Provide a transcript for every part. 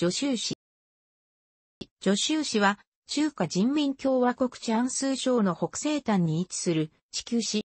徐州市。徐州市は、中華人民共和国チャンス省の北西端に位置する地球市。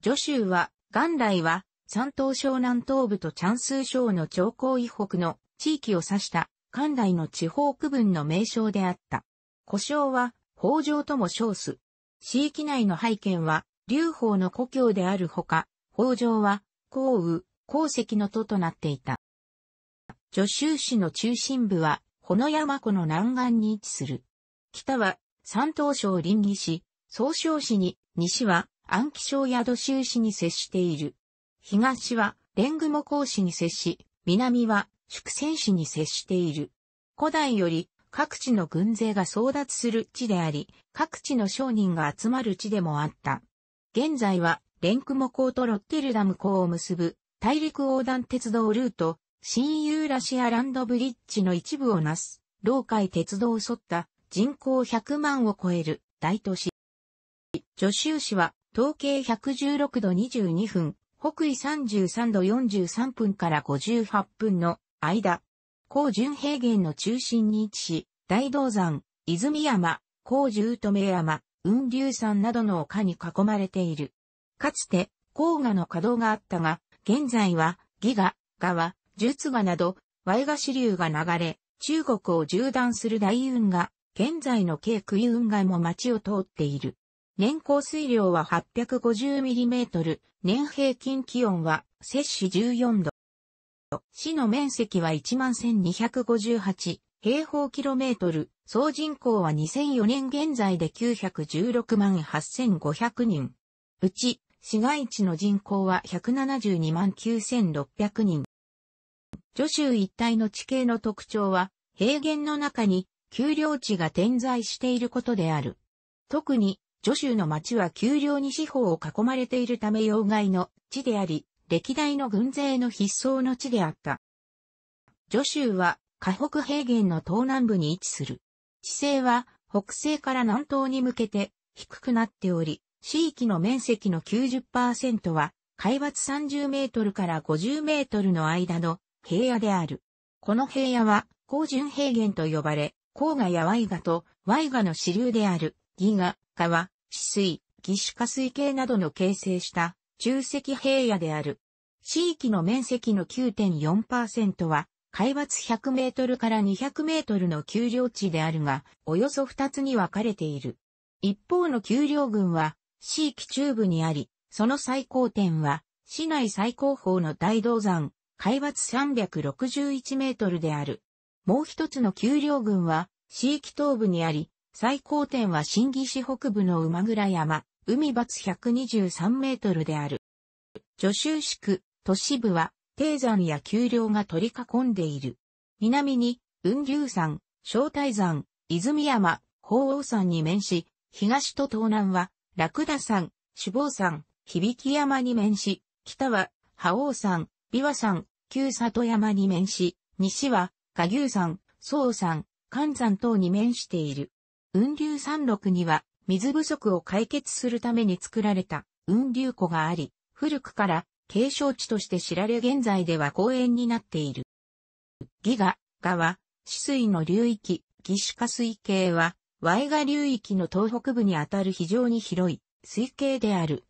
徐州は、元来は、山東省南東部とチャンス省の長江以北の地域を指した関内の地方区分の名称であった。故障は北条とも称す。地域内の背景は劉邦の故郷であるほか、北条は、降雨、鉱石の都となっていた。徐州市の中心部は、ほの山湖の南岸に位置する。北は、山東省林義市、総省市に、西は、安岐省宿州市に接している。東は、蓮雲港市に接し、南は、宿仙市に接している。古代より、各地の軍勢が争奪する地であり、各地の商人が集まる地でもあった。現在は、蓮雲港とロッテルダム港を結ぶ、大陸横断鉄道ルート新ユーラシアランドブリッジの一部をなす、老海鉄道を沿った人口100万を超える大都市。助州市は統計116度22分、北緯33度43分から58分の間、高純平原の中心に位置し、大道山、泉山、高重富山、雲龍山などの丘に囲まれている。かつて、黄河の稼働があったが、現在は、ギガ、川、術画など、イガシ流が流れ、中国を縦断する大運河、現在の京区運河も町を通っている。年降水量は8 5 0トル、年平均気温は摂氏14度。市の面積は11,258平方キロメートル、総人口は2004年現在で916万8500人。うち、市街地の人口は172万9600人。女州一帯の地形の特徴は、平原の中に丘陵地が点在していることである。特に、女州の町は丘陵に四方を囲まれているため要害の地であり、歴代の軍勢の筆走の地であった。女州は、河北平原の東南部に位置する。地勢は、北西から南東に向けて低くなっており、地域の面積の90%は、海抜30メートルから50メートルの間の平野である。この平野は、高純平原と呼ばれ、黄河やワイガとワイガの支流である、ギガ、川、治水、義手下水系などの形成した中石平野である。地域の面積の9.4%は、海抜100メートルから200メートルの丘陵地であるが、およそ2つに分かれている。一方の丘陵群は、地域中部にあり、その最高点は、市内最高峰の大道山、海抜361メートルである。もう一つの丘陵群は、地域東部にあり、最高点は新義市北部の馬倉山、海抜123メートルである。助州宿区、都市部は、低山や丘陵が取り囲んでいる。南に、雲龍山、正体山、泉山、鳳凰山に面し、東と東南は、楽田山、首坊山、響山に面し、北は、覇王山、岩山、旧里山に面し、西は、下牛山、宋山、寒山等に面している。雲流山麓には、水不足を解決するために作られた雲流湖があり、古くから景勝地として知られ現在では公園になっている。ギガ、川、止水の流域、義手下水系は、ワイガ流域の東北部にあたる非常に広い水系である。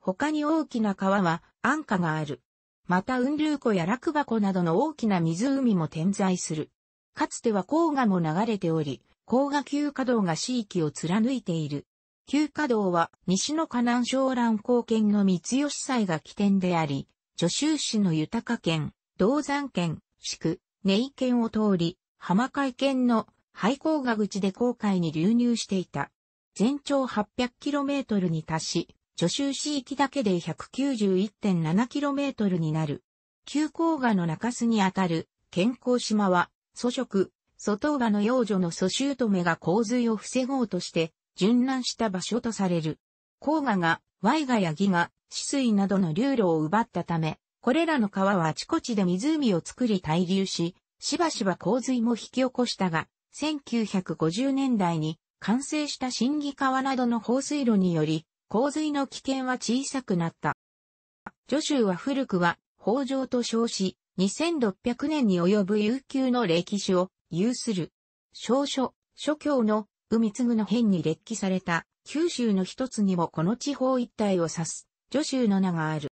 他に大きな川は安価がある。また雲竜湖や落馬湖などの大きな湖も点在する。かつては黄河も流れており、黄河旧河道が地域を貫いている。旧河道は西の河南省蘭高県の三吉祭が起点であり、助州市の豊県、銅山県、宿、根井県を通り、浜海県の廃黄河口で航海に流入していた。全長 800km に達し、助州市域だけで 191.7km になる。旧黄河の中州にあたる健康島は、祖食、外河の幼女の蘇州止が洪水を防ごうとして、巡難した場所とされる。黄河が、ワイガやギガ、止水などの流路を奪ったため、これらの川はあちこちで湖を作り滞留し、しばしば洪水も引き起こしたが、1950年代に完成した新義川などの放水路により、洪水の危険は小さくなった。徐州は古くは北条と称し、2600年に及ぶ悠久の歴史を有する。少書、諸教の海継の変に列記された九州の一つにもこの地方一帯を指す徐州の名がある。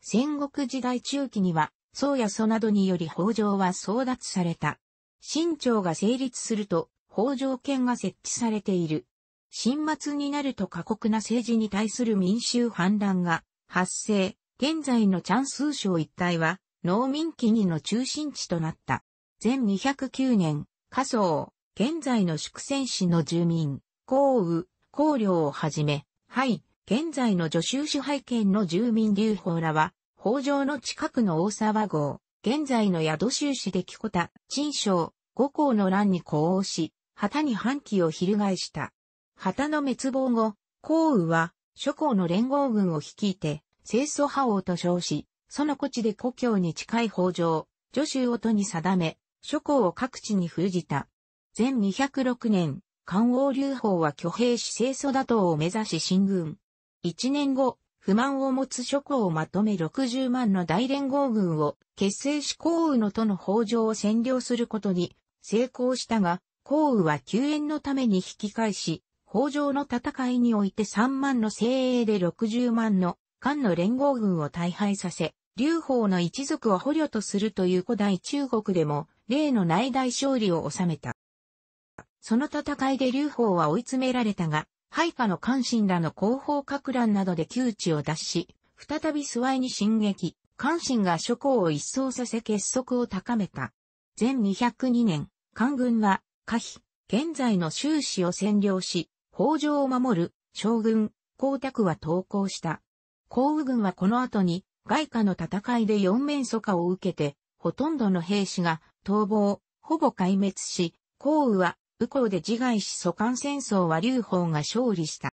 戦国時代中期には、宋や祖などにより北条は争奪された。新朝が成立すると、北条権が設置されている。新末になると過酷な政治に対する民衆反乱が発生、現在のチャンスー省一帯は農民起義の中心地となった。前209年、仮想、現在の祝戦市の住民、降雨、降領をはじめ、はい、現在の助州支配権の住民流法らは、北条の近くの大沢号、現在の宿州市で木古田、陳章、五甲の乱に呼応し、旗に反旗を翻した。旗の滅亡後、項羽は諸侯の連合軍を率いて、清楚派王と称し、その古地で故郷に近い北条、助州を都に定め、諸侯を各地に封じた。全206年、漢王流法は挙兵し清楚打倒を目指し進軍。1年後、不満を持つ諸侯をまとめ60万の大連合軍を結成し項羽の都の北条を占領することに成功したが、項羽は救援のために引き返し、北条の戦いにおいて3万の精鋭で60万の漢の連合軍を大敗させ、劉邦の一族を捕虜とするという古代中国でも、例の内大勝利を収めた。その戦いで劉邦は追い詰められたが、配下の関心らの後方格乱などで窮地を脱し、再び諏訪に進撃、関心が諸侯を一掃させ結束を高めた。前202年、官軍は、可否、現在の終始を占領し、北条を守る将軍、光沢は投降した。幸雨軍はこの後に外貨の戦いで四面楚歌を受けて、ほとんどの兵士が逃亡、ほぼ壊滅し、幸雨は右江で自害し疎韓戦争は劉邦が勝利した。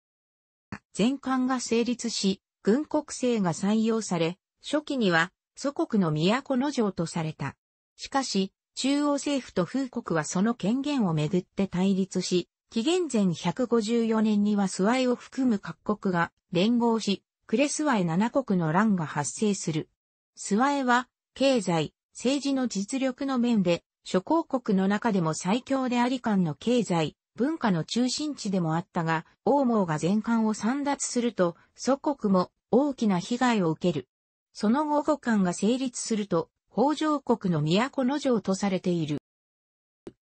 全艦が成立し、軍国制が採用され、初期には祖国の都の城とされた。しかし、中央政府と風国はその権限をめぐって対立し、紀元前154年にはスワイを含む各国が連合し、クレスワイ7国の乱が発生する。スワイは、経済、政治の実力の面で、諸公国の中でも最強であり間の経済、文化の中心地でもあったが、王毛が全館を散奪すると、祖国も大きな被害を受ける。その後五冠が成立すると、北条国の都の城とされている。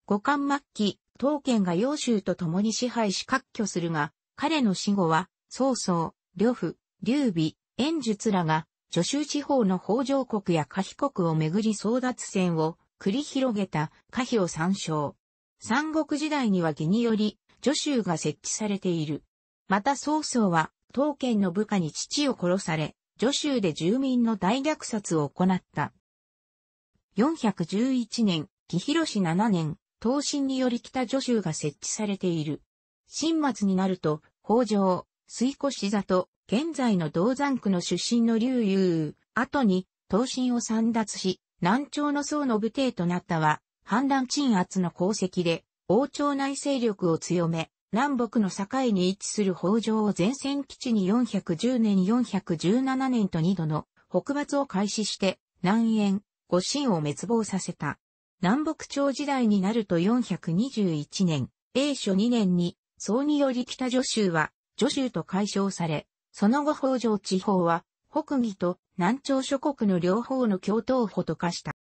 五冠末期、当剣が揚州と共に支配し割拠するが、彼の死後は、曹操、呂布、劉備、炎術らが、助州地方の北条国や下否国をめぐり争奪戦を繰り広げた下否を参照。三国時代には義により、助州が設置されている。また曹操は、当剣の部下に父を殺され、助州で住民の大虐殺を行った。411年、義市7年、刀身により北助手が設置されている。新末になると、北条、水越里、現在の銅山区の出身の竜雄、後に、刀身を散脱し、南朝の宋の武帝となったは、反乱鎮圧の功績で、王朝内勢力を強め、南北の境に位置する北条を前線基地に410年417年と2度の北伐を開始して、南縁、五神を滅亡させた。南北朝時代になると421年、英書2年に、宋により北女州は、女州と解消され、その後北条地方は、北魏と南朝諸国の両方の共闘をと化した。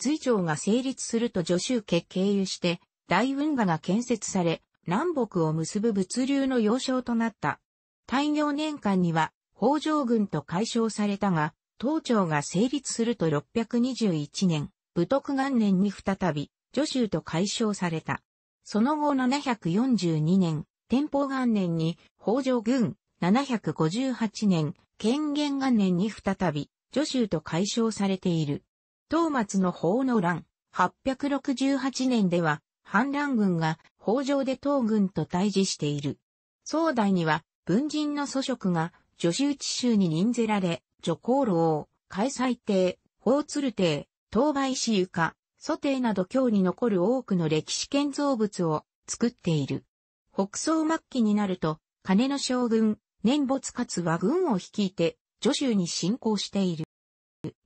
隋朝が成立すると女州家経由して、大運河が建設され、南北を結ぶ物流の要衝となった。大業年間には、北条軍と解消されたが、東朝が成立すると621年、武徳元年に再び、助州と解消された。その後742年、天保元年に北条軍、758年、権元元年に再び、助州と解消されている。東松の法の乱、868年では、反乱軍が北条で東軍と対峙している。壮代には、文人の祖職が、助州地州に任ぜられ、助功労、開催帝、法鶴帝、東梅市床、蘇ーなど京に残る多くの歴史建造物を作っている。北宋末期になると、金の将軍、年没かつ和軍を率いて、助州に侵攻している。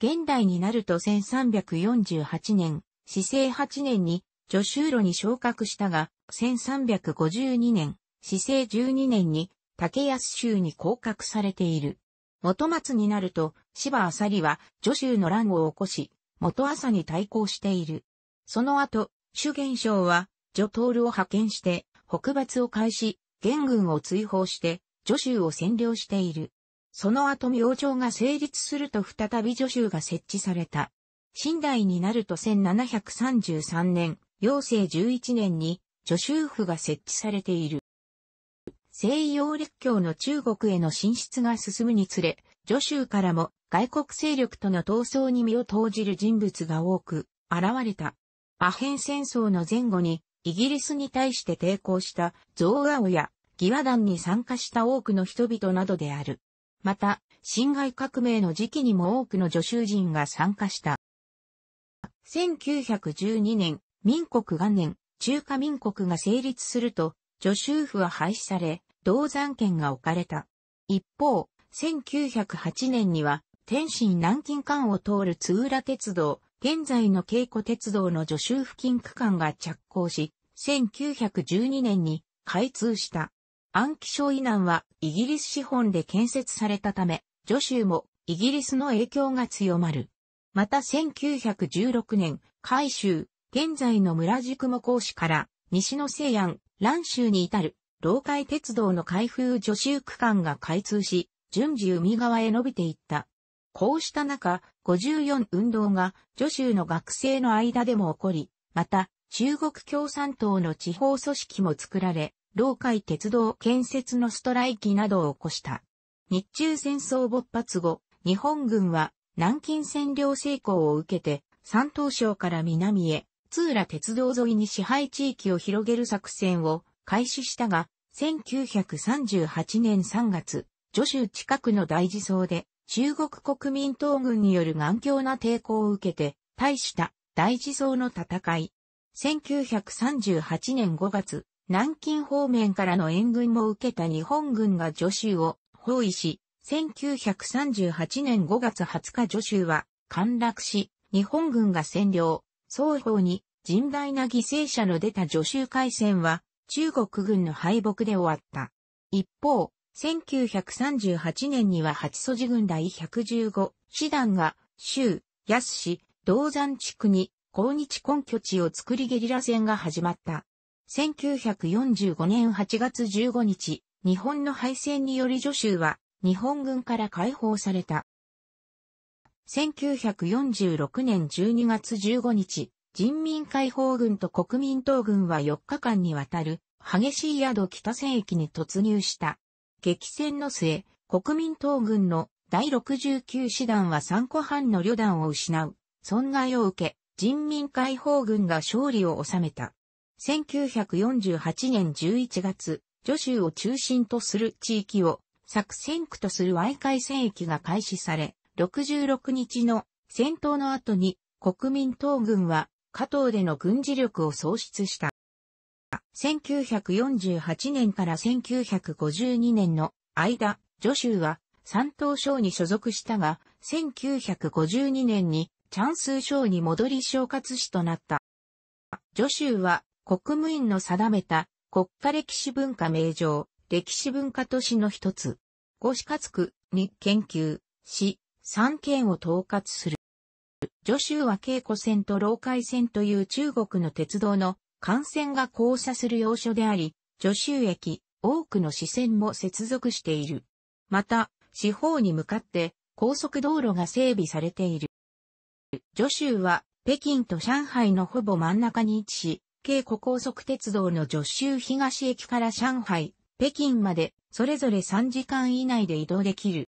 現代になると1348年、市政8年に、助州路に昇格したが、1352年、市政12年に、竹安州に降格されている。元末になると、芝あさりは、助州の乱を起こし、元朝に対抗している。その後、朱元璋は、ョトールを派遣して、北伐を開始、元軍を追放して、女州を占領している。その後明朝が成立すると再び女州が設置された。新代になると1733年、陽成11年に女州府が設置されている。西洋列強の中国への進出が進むにつれ、女州からも外国勢力との闘争に身を投じる人物が多く、現れた。アヘン戦争の前後に、イギリスに対して抵抗したゾウアオやギワ団に参加した多くの人々などである。また、侵害革命の時期にも多くの助手人が参加した。1912年、民国元年、中華民国が成立すると、助手府は廃止され、銅山県が置かれた。一方、1908年には天津南京間を通る津浦鉄道、現在の稽古鉄道の助手付近区間が着工し、1912年に開通した。安徽省以南はイギリス資本で建設されたため、助手もイギリスの影響が強まる。また1916年、海州、現在の村宿も講師から西の西安、蘭州に至る、老海鉄道の開封助手区間が開通し、順次海側へ伸びていった。こうした中、54運動が女州の学生の間でも起こり、また、中国共産党の地方組織も作られ、老海鉄道建設のストライキなどを起こした。日中戦争勃発後、日本軍は南京占領成功を受けて、山東省から南へ、通羅鉄道沿いに支配地域を広げる作戦を開始したが、1938年3月、徐州近くの大事層で中国国民党軍による頑強な抵抗を受けて、大した大地層の戦い。1938年5月、南京方面からの援軍も受けた日本軍が助州を包囲し、1938年5月20日助州は陥落し、日本軍が占領、双方に甚大な犠牲者の出た助州海戦は中国軍の敗北で終わった。一方、1938年には八祖寺軍第115師団が、州、安市、銅山地区に、抗日根拠地を作りゲリラ戦が始まった。1945年8月15日、日本の敗戦により女州は日本軍から解放された。1946年12月15日、人民解放軍と国民党軍は4日間にわたる激しい宿北戦役に突入した。激戦の末、国民党軍の第69師団は3個半の旅団を失う、損害を受け、人民解放軍が勝利を収めた。1948年11月、徐州を中心とする地域を作戦区とする外海戦役が開始され、66日の戦闘の後に国民党軍は加藤での軍事力を喪失した。1948年から1952年の間、ジョシュは、山東省に所属したが、1952年に、チャンス省に戻り昇活士となった。ジョシュは、国務院の定めた、国家歴史文化名城、歴史文化都市の一つ、五市活区に研究、し、三県を統括する。ジョシュは稽古線と老海線という中国の鉄道の感染が交差する要所であり、助手駅、多くの支線も接続している。また、四方に向かって高速道路が整備されている。助手は北京と上海のほぼ真ん中に位置し、京湖高速鉄道の助手東駅から上海、北京までそれぞれ3時間以内で移動できる。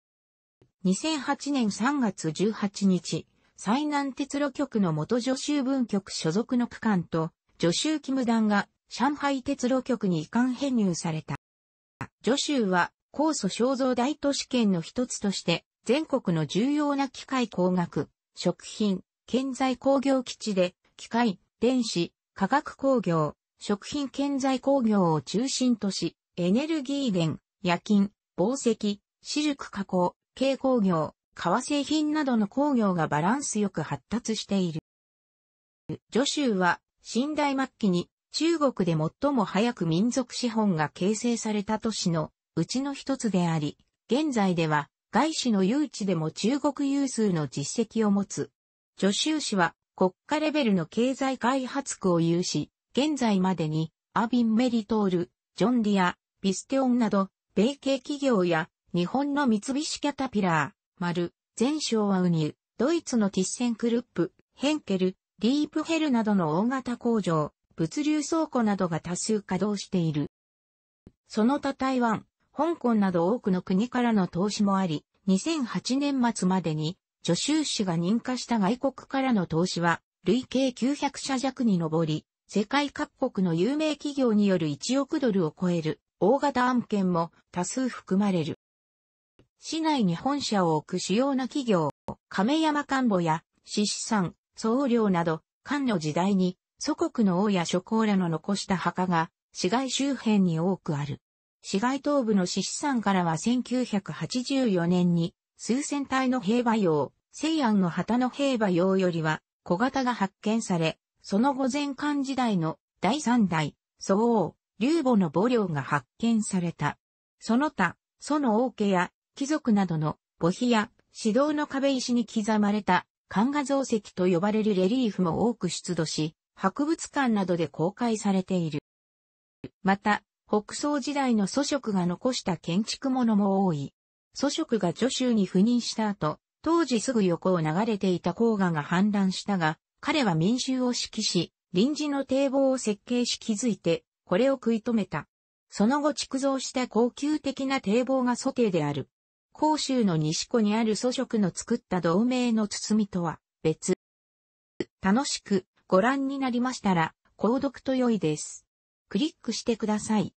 2008年3月18日、災南鉄路局の元助手分局所属の区間と助州キムダンが上海鉄路局に遺憾編入された。助州は、高祖肖像大都市圏の一つとして、全国の重要な機械工学、食品、建材工業基地で、機械、電子、化学工業、食品建材工業を中心とし、エネルギー源、夜勤、宝石、シルク加工、軽工業、革製品などの工業がバランスよく発達している。助州は新代末期に中国で最も早く民族資本が形成された都市のうちの一つであり、現在では外資の誘致でも中国有数の実績を持つ。助州市は国家レベルの経済開発区を有し、現在までにアビン・メリトール、ジョン・ディア、ビステオンなど、米系企業や日本の三菱キャタピラー、丸、全昭和ウニュ、ドイツのティッセンクルップ、ヘンケル、ディープヘルなどの大型工場、物流倉庫などが多数稼働している。その他台湾、香港など多くの国からの投資もあり、2008年末までに、助手市が認可した外国からの投資は、累計900社弱に上り、世界各国の有名企業による1億ドルを超える大型案件も多数含まれる。市内に本社を置く主要な企業、亀山官房や、獅子山、僧侶など、漢の時代に祖国の王や諸侯らの残した墓が市街周辺に多くある。市街東部の獅子山からは1984年に数千体の兵馬俑、西安の旗の兵馬俑よりは小型が発見され、その後前漢時代の第三代、蘇王、劉母の母領が発見された。その他、その王家や貴族などの墓碑や指導の壁石に刻まれた漢画像石と呼ばれるレリーフも多く出土し、博物館などで公開されている。また、北宋時代の祖職が残した建築物も多い。祖職が助手に赴任した後、当時すぐ横を流れていた黄河が氾濫したが、彼は民衆を指揮し、臨時の堤防を設計し築いて、これを食い止めた。その後築造した高級的な堤防が祖堤である。甲州の西湖にある祖食の作った同盟の包みとは別。楽しくご覧になりましたら、購読と良いです。クリックしてください。